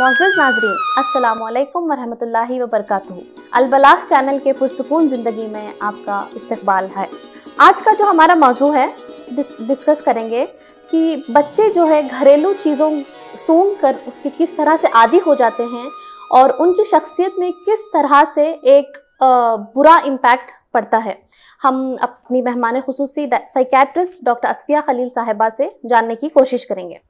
मोजिज़ नाजरीन असलकम वरहमल वरक अलबलाग चैनल के पुरसकून ज़िंदगी में आपका इस्तबाल है आज का जो हमारा मौजू है डिस, डिस्कस करेंगे कि बच्चे जो है घरेलू चीज़ों सूंघ कर उसकी किस तरह से आदि हो जाते हैं और उनकी शख्सियत में किस तरह से एक आ, बुरा इम्पैक्ट पड़ता है हम अपनी मेहमान खसूसी साइकेट्रिस्ट डॉक्टर असफिया खलील साहबा से जानने की कोशिश करेंगे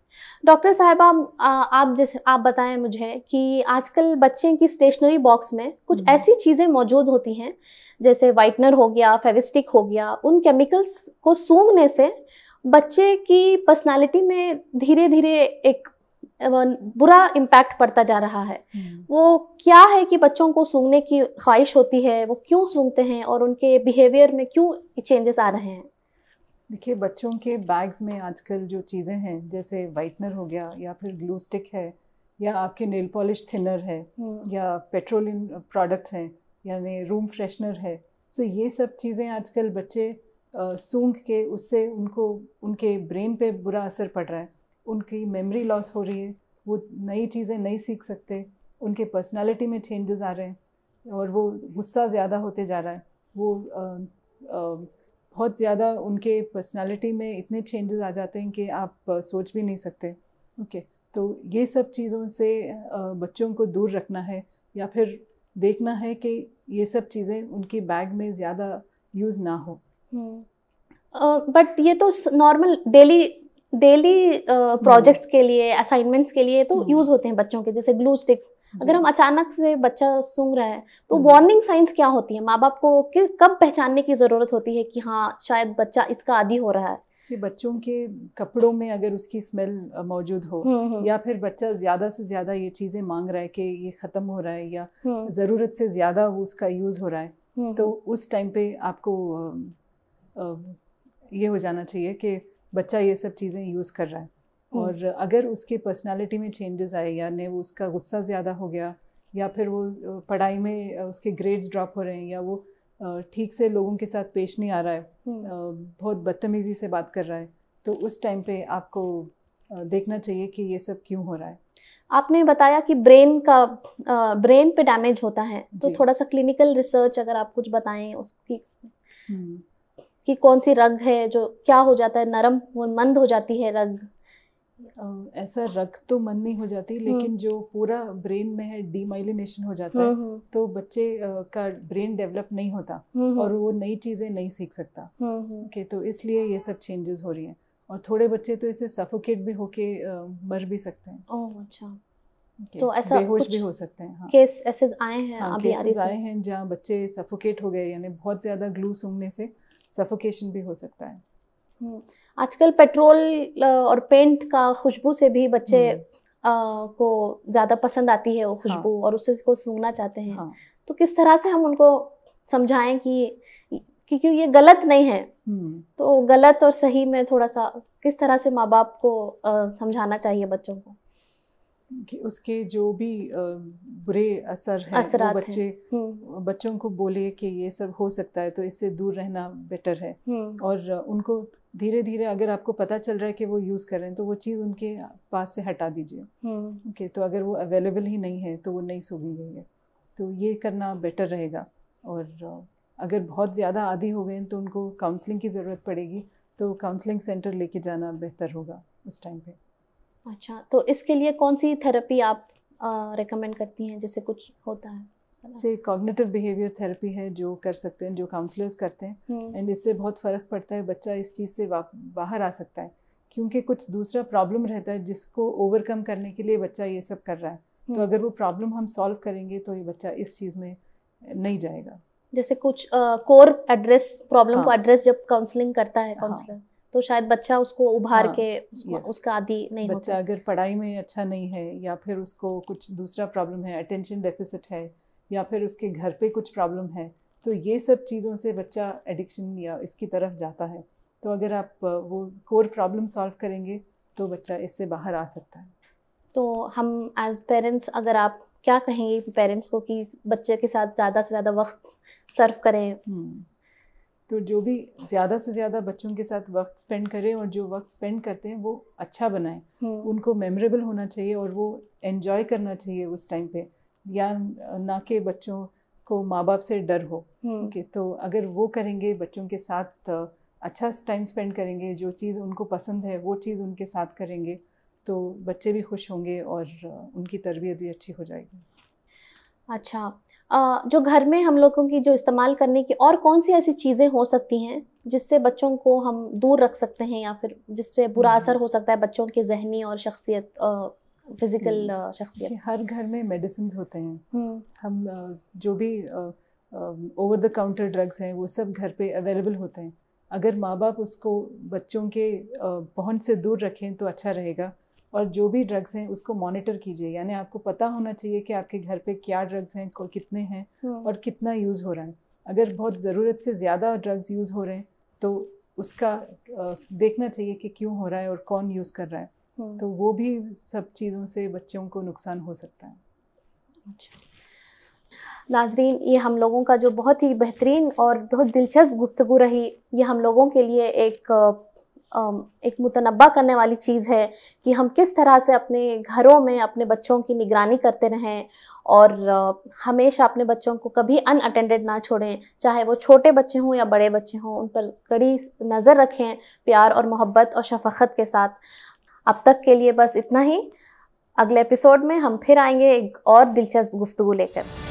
डॉक्टर साहब आप जैसे आप बताएं मुझे कि आजकल बच्चे की स्टेशनरी बॉक्स में कुछ हम्म। ऐसी चीज़ें मौजूद होती हैं जैसे वाइटनर हो गया फेविस्टिक हो गया उन केमिकल्स को सूंघने से बच्चे की पर्सनालिटी में धीरे धीरे एक बुरा इम्पैक्ट पड़ता जा रहा है हम्म। वो क्या है कि बच्चों को सूंघने की ख्वाहिश होती है वो क्यों सूंघते हैं और उनके बिहेवियर में क्यों चेंजेस आ रहे हैं देखिए बच्चों के बैग्स में आजकल जो चीज़ें हैं जैसे वाइटनर हो गया या फिर ग्लू स्टिक है या आपके नेल पॉलिश थिनर है हम्म। या पेट्रोलियम प्रोडक्ट हैं यानी रूम फ्रेशनर है सो ये सब चीज़ें आजकल बच्चे सूंघ के उससे उनको उनके ब्रेन पे बुरा असर पड़ रहा है उनकी मेमोरी लॉस हो रही है वो नई चीज़ें नहीं सीख सकते उनके पर्सनालिटी में चेंजेस आ रहे हैं और वो गुस्सा ज़्यादा होते जा रहा है वो आ, आ, बहुत ज़्यादा उनके पर्सनालिटी में इतने चेंजेस आ जाते हैं कि आप सोच भी नहीं सकते ओके okay. तो ये सब चीज़ों से बच्चों को दूर रखना है या फिर देखना है कि ये सब चीज़ें उनके बैग में ज़्यादा यूज़ ना हो बट हम्म। uh, ये तो नॉर्मल डेली डेली प्रोजेक्ट्स के लिए असाइनमेंट्स के लिए तो यूज़ हम्म। होते हैं बच्चों के जैसे ग्लू स्टिक्स अगर हम अचानक से बच्चा सूंघ रहा है तो वार्निंग हम्म। साइंस क्या होती है माँ बाप को कब पहचानने की ज़रूरत होती है कि हाँ शायद बच्चा इसका आदि हो रहा है कि बच्चों के कपड़ों में अगर उसकी स्मेल मौजूद हो हम्म, हम्म। या फिर बच्चा ज़्यादा से ज़्यादा ये चीज़ें मांग रहा है कि ये ख़त्म हो रहा है या ज़रूरत से ज़्यादा उसका यूज़ हो रहा है तो उस टाइम पे आपको ये हो जाना चाहिए कि बच्चा ये सब चीज़ें यूज़ कर रहा है हम्म। और अगर उसकी पर्सनालिटी में चेंजेस आए या वो उसका गुस्सा ज़्यादा हो गया या फिर वो पढ़ाई में उसके ग्रेड्स ड्रॉप हो रहे हैं या वो ठीक से लोगों के साथ पेश नहीं आ रहा है हम्म। बहुत बदतमीज़ी से बात कर रहा है तो उस टाइम पे आपको देखना चाहिए कि ये सब क्यों हो रहा है आपने बताया कि ब्रेन का ब्रेन पे डैमेज होता है तो थोड़ा सा क्लिनिकल रिसर्च अगर आप कुछ बताएं उसकी हम्म। कि कौन सी रग है जो क्या हो जाता है नरम वो मंद हो जाती है रग ऐसा रक्त तो मन नहीं हो जाती हम्म। लेकिन जो पूरा ब्रेन में है डीमाइलिनेशन हो जाता है हम्म, हम्म। तो बच्चे का ब्रेन डेवलप नहीं होता और वो नई चीज़ें नहीं सीख सकता ओके तो इसलिए ये सब चेंजेस हो रही है और थोड़े बच्चे तो इसे सफोकेट भी होके मर भी सकते हैं Okay. अच्छा। तो ऐसा बेहोश भी हो सकते हैं हाँ। केस ऐसे आए हैं केसेस हाँ, आए हैं जहाँ बच्चे सफोकेट हो गए यानी बहुत ज़्यादा ग्लू सूंघने से सफोकेशन भी हो सकता है हम्म। आजकल पेट्रोल और पेंट का खुशबू से भी बच्चे आ, हम्म। को ज़्यादा पसंद आती है वो खुशबू हाँ। और उससे को सूंघना चाहते हैं हाँ। तो किस तरह से हम उनको समझाएं कि क्योंकि ये गलत नहीं है हम्म। तो गलत और सही में थोड़ा सा किस तरह से माँ बाप को समझाना चाहिए बच्चों को कि उसके जो भी बुरे असर है वो बच्चे है। बच्चों को बोले कि ये सब हो सकता है तो इससे दूर रहना बेटर है और उनको धीरे धीरे अगर आपको पता चल रहा है कि वो यूज़ कर रहे हैं तो वो चीज़ उनके पास से हटा दीजिए हम्म। ओके तो अगर वो अवेलेबल ही नहीं है तो वो नहीं सूंघी गई है तो ये करना बेटर रहेगा और अगर बहुत ज़्यादा आदि हो गए तो उनको काउंसलिंग की ज़रूरत पड़ेगी तो काउंसलिंग सेंटर लेके जाना बेहतर होगा उस टाइम पे अच्छा तो इसके लिए कौन सी थेरेपी आप रिकमेंड करती हैं जैसे कुछ होता है से कॉग्निटिव बिहेवियर थेरेपी है जो कर सकते हैं जो काउंसलर्स करते हैं एंड हम्म। इससे बहुत फ़र्क पड़ता है बच्चा इस चीज़ से बाहर आ सकता है क्योंकि कुछ दूसरा प्रॉब्लम रहता है जिसको ओवरकम करने के लिए बच्चा ये सब कर रहा है तो हम्म। अगर वो प्रॉब्लम हम सॉल्व करेंगे तो ये बच्चा इस चीज़ में नहीं जाएगा जैसे कुछ कोर एड्रेस प्रॉब्लम को एड्रेस हाँ। जब काउंसलिंग करता है काउंसलर हाँ. तो शायद बच्चा उसको उभार हाँ, के उसका आदि नहीं बच्चा अगर पढ़ाई में अच्छा नहीं है या फिर उसको कुछ दूसरा प्रॉब्लम है अटेंशन डेफिसिट है या फिर उसके घर पे कुछ प्रॉब्लम है तो ये सब चीज़ों से बच्चा एडिक्शन या इसकी तरफ जाता है तो अगर आप वो कोर प्रॉब्लम सॉल्व करेंगे तो बच्चा इससे बाहर आ सकता है तो हम एज पेरेंट्स अगर आप क्या कहेंगे पेरेंट्स को कि बच्चे के साथ ज़्यादा से ज़्यादा वक्त सर्व करें हम्म, तो जो भी ज़्यादा से ज़्यादा बच्चों के साथ वक्त स्पेंड करें और जो वक्त स्पेंड करते हैं वो अच्छा बनाएं हम्म। उनको मेमोरेबल होना चाहिए और वो एन्जॉय करना चाहिए उस टाइम पे या ना के बच्चों को माँ बाप से डर हो हम्म। कि तो अगर वो करेंगे बच्चों के साथ अच्छा टाइम स्पेंड करेंगे जो चीज़ उनको पसंद है वो चीज़ उनके साथ करेंगे तो बच्चे भी खुश होंगे और उनकी तरबियत भी अच्छी हो जाएगी अच्छा जो घर में हम लोगों की जो इस्तेमाल करने की और कौन सी ऐसी चीज़ें हो सकती हैं जिससे बच्चों को हम दूर रख सकते हैं या फिर जिससे बुरा हम्म। असर हो सकता है बच्चों के जहनी और शख्सियत फिजिकल हम्म। शख्सियत हर घर में मेडिसिन होते हैं हम्म। हम जो भी ओवर द काउंटर ड्रग्स हैं वो सब घर पे अवेलेबल होते हैं अगर माँ बाप उसको बच्चों के पहुँच से दूर रखें तो अच्छा रहेगा और जो भी ड्रग्स हैं उसको मॉनिटर कीजिए यानी आपको पता होना चाहिए कि आपके घर पे क्या ड्रग्स हैं कितने हैं हम्म। और कितना यूज़ हो रहा है अगर बहुत ज़रूरत से ज़्यादा ड्रग्स यूज़ हो रहे हैं तो उसका देखना चाहिए कि क्यों हो रहा है और कौन यूज़ कर रहा है तो हम्म। वो भी सब चीज़ों से बच्चों को नुकसान हो सकता है अच्छा नाजरीन ये हम लोगों का जो बहुत ही बेहतरीन और बहुत दिलचस्प गुफ्तु रही ये हम लोगों के लिए एक एक मुतनबा करने वाली चीज़ है कि हम किस तरह से अपने घरों में अपने बच्चों की निगरानी करते रहें और हमेशा अपने बच्चों को कभी अनअटेंडेड ना छोड़ें चाहे वो छोटे बच्चे हों या बड़े बच्चे हों उन पर कड़ी नज़र रखें प्यार और मोहब्बत और शफत के साथ अब तक के लिए बस इतना ही अगले एपिसोड में हम फिर आएंगे एक और दिलचस्प गुफ्तगु लेकर